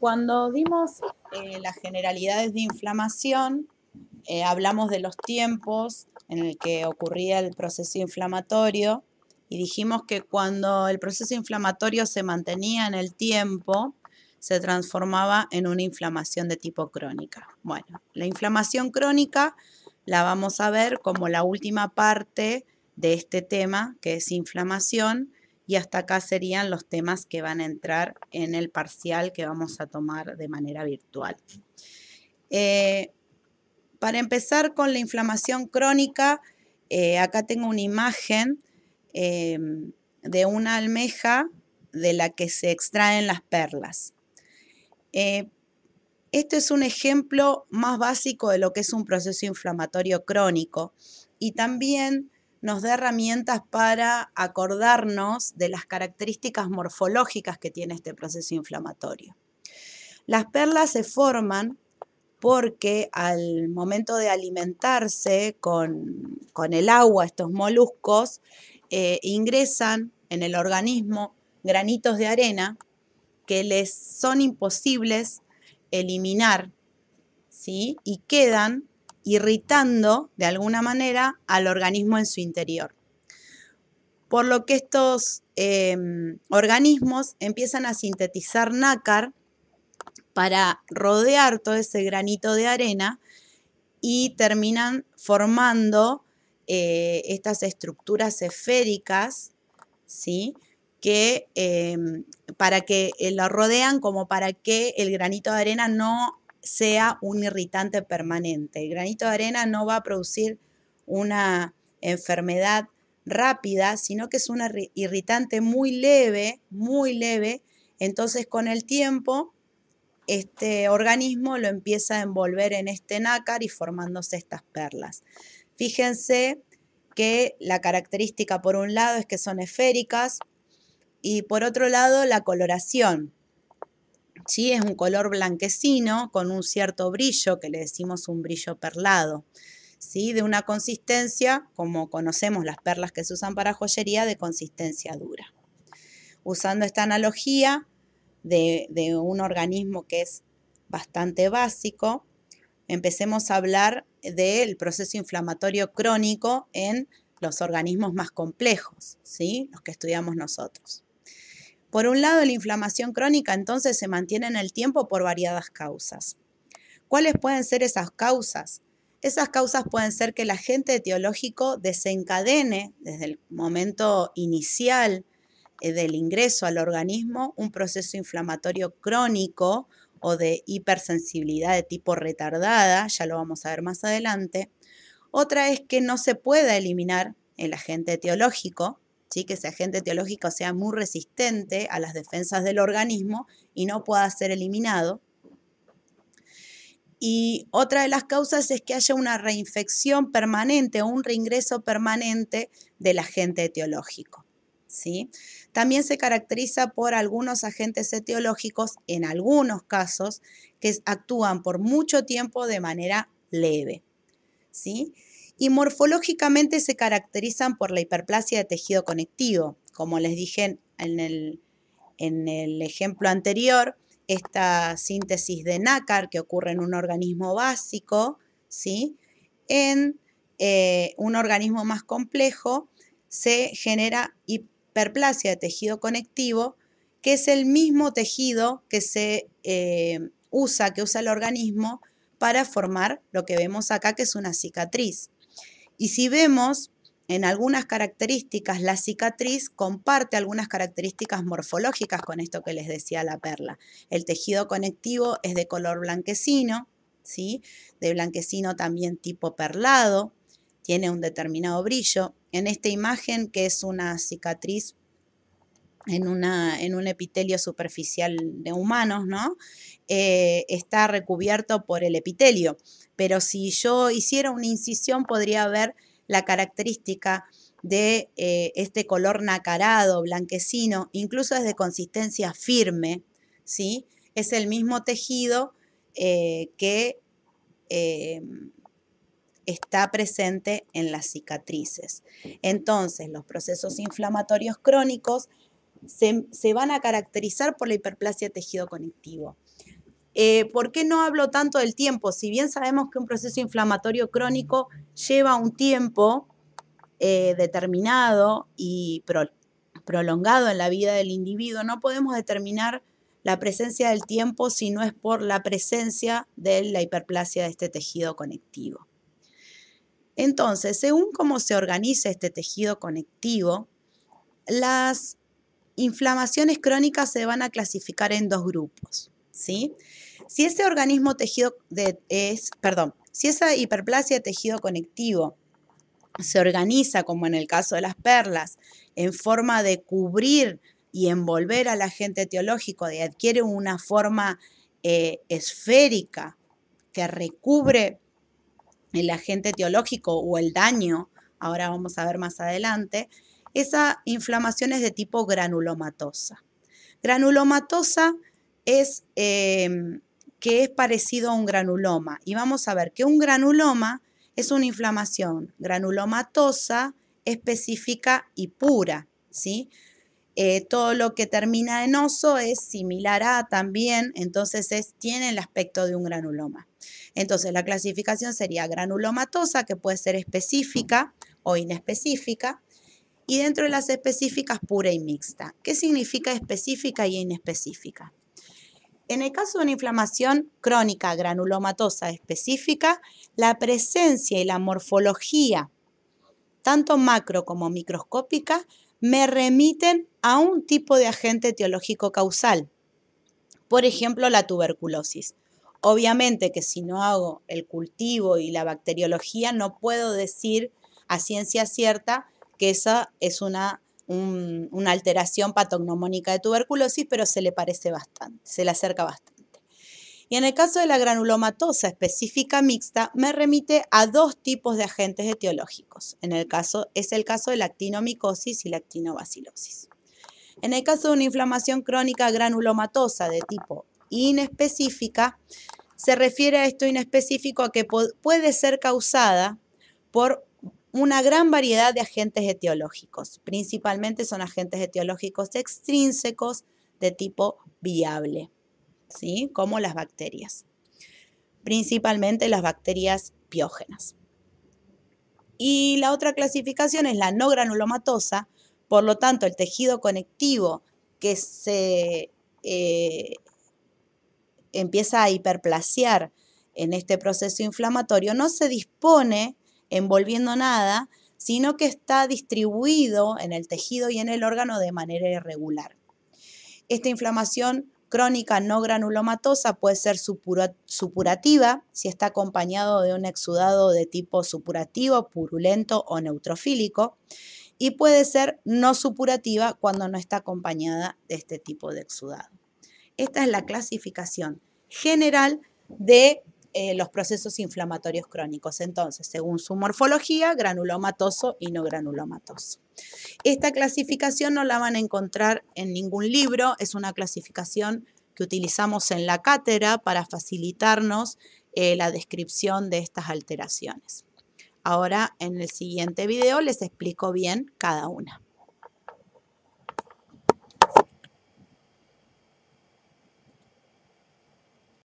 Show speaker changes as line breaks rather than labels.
Cuando dimos eh, las generalidades de inflamación, eh, hablamos de los tiempos en el que ocurría el proceso inflamatorio y dijimos que cuando el proceso inflamatorio se mantenía en el tiempo, se transformaba en una inflamación de tipo crónica. Bueno, la inflamación crónica la vamos a ver como la última parte de este tema, que es inflamación, y hasta acá serían los temas que van a entrar en el parcial que vamos a tomar de manera virtual. Eh, para empezar con la inflamación crónica, eh, acá tengo una imagen eh, de una almeja de la que se extraen las perlas. Esto es un ejemplo más básico de lo que es un proceso inflamatorio crónico y también nos da herramientas para acordarnos de las características morfológicas que tiene este proceso inflamatorio. Las perlas se forman porque al momento de alimentarse con, el agua, estos moluscos eh, ingresan en el organismo granitos de arena que les son imposibles eliminar ¿sí? y quedan irritando de alguna manera al organismo en su interior. Por lo que estos em, organismos empiezan a sintetizar nácar para rodear todo ese granito de arena y terminan formando eh, estas estructuras esféricas, ¿sí? que em, para que eh, lo rodean como para que el granito de arena no sea un irritante permanente. El granito de arena no va a producir una enfermedad rápida, sino que es un irritante muy leve, muy leve. Entonces con el tiempo este organismo lo empieza a envolver en este nácar y formándose estas perlas. Fíjense que la característica por un lado es que son esféricas y por otro lado la coloración. ¿sí? Es un color blanquecino con un cierto brillo, que le decimos un brillo perlado. ¿Sí? de una consistencia, como conocemos las perlas que se usan para joyería, de consistencia dura. Usando esta analogía de, un organismo que es bastante básico, empecemos a hablar del proceso inflamatorio crónico en los organismos más complejos, ¿sí? los que estudiamos nosotros. Por un lado, la inflamación crónica entonces se mantiene en el tiempo por variadas causas. ¿Cuáles pueden ser esas causas? Esas causas pueden ser que el agente etiológico desencadene desde el momento inicial eh, del ingreso al organismo un proceso inflamatorio crónico o de hipersensibilidad de tipo retardada, ya lo vamos a ver más adelante. Otra es que no se pueda eliminar el agente etiológico, que ese agente etiológico sea muy resistente a las defensas del organismo y no pueda ser eliminado. Y otra de las causas es que haya una reinfección permanente o un reingreso permanente del agente etiológico. ¿sí? También se caracteriza por algunos agentes etiológicos, en algunos casos, que actúan por mucho tiempo de manera leve. ¿sí? y morfológicamente se caracterizan por la hiperplasia de tejido conectivo. Como les dije en el, ejemplo anterior, esta síntesis de nácar que ocurre en un organismo básico, ¿sí? en eh, un organismo más complejo se genera hiperplasia de tejido conectivo, que es el mismo tejido que se eh, usa, que usa el organismo para formar lo que vemos acá, que es una cicatriz. Y si vemos en algunas características, la cicatriz comparte algunas características morfológicas con esto que les decía la perla. El tejido conectivo es de color blanquecino, ¿sí? de blanquecino también tipo perlado, tiene un determinado brillo. En esta imagen, que es una cicatriz en, un epitelio superficial de humanos, ¿no? Eh, está recubierto por el epitelio. Pero si yo hiciera una incisión, podría ver la característica de eh, este color nacarado, blanquecino, incluso es de consistencia firme, ¿sí? Es el mismo tejido eh, que em, está presente en las cicatrices. Entonces, los procesos inflamatorios crónicos se, van a caracterizar por la hiperplasia de tejido conectivo. Eh, ¿Por qué no hablo tanto del tiempo? Si bien sabemos que un proceso inflamatorio crónico lleva un tiempo eh, determinado y prolongado en la vida del individuo, no podemos determinar la presencia del tiempo si no es por la presencia de la hiperplasia de este tejido conectivo. Entonces, según cómo se organiza este tejido conectivo, las inflamaciones crónicas se van a clasificar en dos grupos, ¿sí? Si ese organismo tejido es, perdón, si esa hiperplasia de tejido conectivo se organiza, como en el caso de las perlas, en forma de cubrir y envolver al agente teológico, adquiere una forma eh, esférica que recubre el agente teológico o el daño, ahora vamos a ver más adelante, esa inflamación es de tipo granulomatosa. Granulomatosa es em, que es parecido a un granuloma. Y vamos a ver que un granuloma es una inflamación granulomatosa específica y pura, ¿sí? Eh, todo lo que termina en oso es similar a también, entonces tiene el aspecto de un granuloma. Entonces la clasificación sería granulomatosa, que puede ser específica o inespecífica, y dentro de las específicas pura y mixta. ¿Qué significa específica y inespecífica? En el caso de una inflamación crónica granulomatosa específica, la presencia y la morfología, tanto macro como microscópica, me remiten a un tipo de agente etiológico causal. Por ejemplo, la tuberculosis. Obviamente que si no hago el cultivo y la bacteriología, no puedo decir a ciencia cierta que esa es una, una alteración patognomónica de tuberculosis, pero se le parece bastante, se le acerca bastante. Y en el caso de la granulomatosa específica mixta, me remite a dos tipos de agentes etiológicos. En el caso, es el caso de la actinomicosis y la actinobacilosis. En el caso de una inflamación crónica granulomatosa de tipo inespecífica, se refiere a esto inespecífico a que puede ser causada por una gran variedad de agentes etiológicos. Principalmente son agentes etiológicos extrínsecos de tipo viable, ¿sí? como las bacterias. Principalmente las bacterias piógenas. Y la otra clasificación es la no granulomatosa, por lo tanto el tejido conectivo que se eh, empieza a hiperplasear en este proceso inflamatorio no se dispone envolviendo nada, sino que está distribuido en el tejido y en el órgano de manera irregular. Esta inflamación crónica no granulomatosa puede ser supurativa si está acompañado de un exudado de tipo supurativo, purulento o neutrofílico y puede ser no supurativa cuando no está acompañada de este tipo de exudado. Esta es la clasificación general de eh, los procesos inflamatorios crónicos. Entonces, según su morfología, granulomatoso y no granulomatoso. Esta clasificación no la van a encontrar en ningún libro, es una clasificación que utilizamos en la cátedra para facilitarnos eh, la descripción de estas alteraciones. Ahora, en el siguiente video les explico bien cada una.